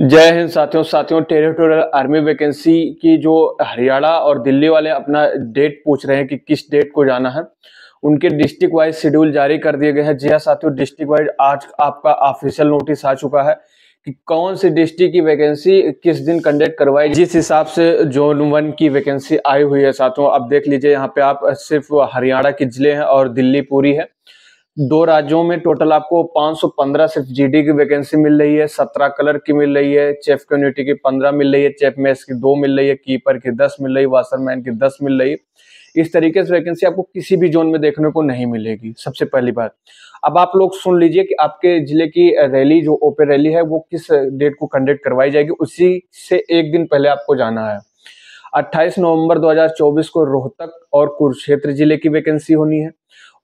जय हिंद साथियों साथियों टेरिटोरियल आर्मी वैकेंसी की जो हरियाणा और दिल्ली वाले अपना डेट पूछ रहे हैं कि किस डेट को जाना है उनके डिस्ट्रिक्ट वाइज शेड्यूल जारी कर दिए गए हैं जी हाँ साथियों डिस्ट्रिक्ट वाइज आज आपका ऑफिशियल नोटिस आ चुका है कि कौन सी डिस्ट्रिक्ट की वैकेंसी किस दिन कंडक्ट करवाई जिस हिसाब से जोन वन की वैकेंसी आई हुई है साथियों अब देख लीजिए यहाँ पे आप सिर्फ हरियाणा के जिले हैं और दिल्ली पूरी है दो राज्यों में टोटल आपको 515 सिर्फ जीडी की वैकेंसी मिल रही है 17 कलर की मिल रही है चेफ कम्युनिटी की 15 मिल रही है चेफ मेस की दो मिल रही है कीपर की 10 मिल रही है वाशरमैन की 10 मिल रही है इस तरीके से वैकेंसी आपको किसी भी जोन में देखने को नहीं मिलेगी सबसे पहली बात अब आप लोग सुन लीजिए कि आपके जिले की रैली जो ओपे रैली है वो किस डेट को कंडक्ट करवाई जाएगी उसी से एक दिन पहले आपको जाना है 28 नवंबर 2024 को रोहतक और कुरुक्षेत्र जिले की वैकेंसी होनी है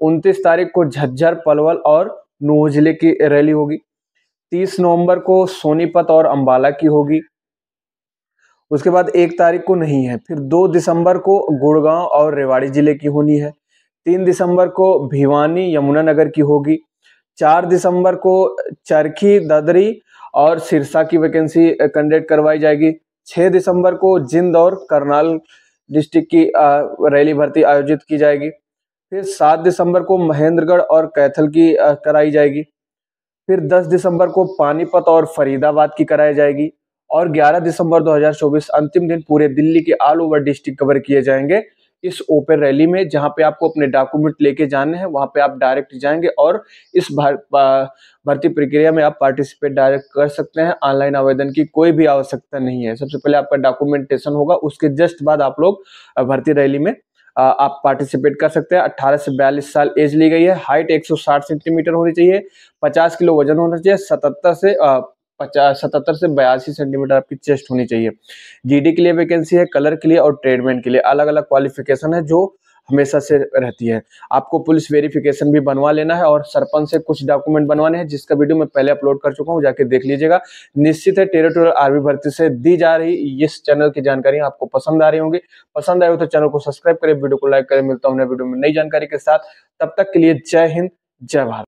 उनतीस तारीख को झज्जर पलवल और नूह जिले की रैली होगी तीस नवंबर को सोनीपत और अंबाला की होगी उसके बाद एक तारीख को नहीं है फिर दो दिसंबर को गुड़गांव और रेवाड़ी जिले की होनी है तीन दिसंबर को भिवानी यमुनानगर की होगी चार दिसंबर को चरखी ददरी और सिरसा की वैकेंसी कंडक्ट करवाई जाएगी छः दिसंबर को जिंद और करनाल डिस्ट्रिक्ट की रैली भर्ती आयोजित की जाएगी फिर सात दिसंबर को महेंद्रगढ़ और कैथल की कराई जाएगी फिर दस दिसंबर को पानीपत और फरीदाबाद की कराई जाएगी और 11 दिसंबर 2024 अंतिम दिन पूरे दिल्ली के ऑल ओवर डिस्ट्रिक्ट कवर किए जाएंगे इस ओपन रैली में जहां पे आपको अपने डॉक्यूमेंट लेके जाने हैं वहां पे आप डायरेक्ट जाएंगे और इस भर्ती प्रक्रिया में आप पार्टिसिपेट डायरेक्ट कर सकते हैं ऑनलाइन आवेदन की कोई भी आवश्यकता नहीं है सबसे पहले आपका डॉक्यूमेंटेशन होगा उसके जस्ट बाद आप लोग भर्ती रैली में आप पार्टिसिपेट कर सकते हैं 18 से बयालीस साल एज ली गई है हाइट 160 सेंटीमीटर होनी चाहिए 50 किलो वजन होना चाहिए 77 से पचास सतहत्तर से बयासी सेंटीमीटर आपकी चेस्ट होनी चाहिए जीडी के लिए वैकेंसी है कलर के लिए और ट्रेडमेंट के लिए अलग अलग क्वालिफिकेशन है जो हमेशा से रहती है आपको पुलिस वेरिफिकेशन भी बनवा लेना है और सरपंच से कुछ डॉक्यूमेंट बनवाने हैं जिसका वीडियो मैं पहले अपलोड कर चुका हूँ जाके देख लीजिएगा निश्चित है टेरिटोरियल आर्मी भर्ती से दी जा रही इस चैनल की जानकारी आपको पसंद आ रही होंगी पसंद आए हो तो चैनल को सब्सक्राइब करें वीडियो को लाइक करें मिलता हूँ वीडियो में नई जानकारी के साथ तब तक के लिए जय हिंद जय भारत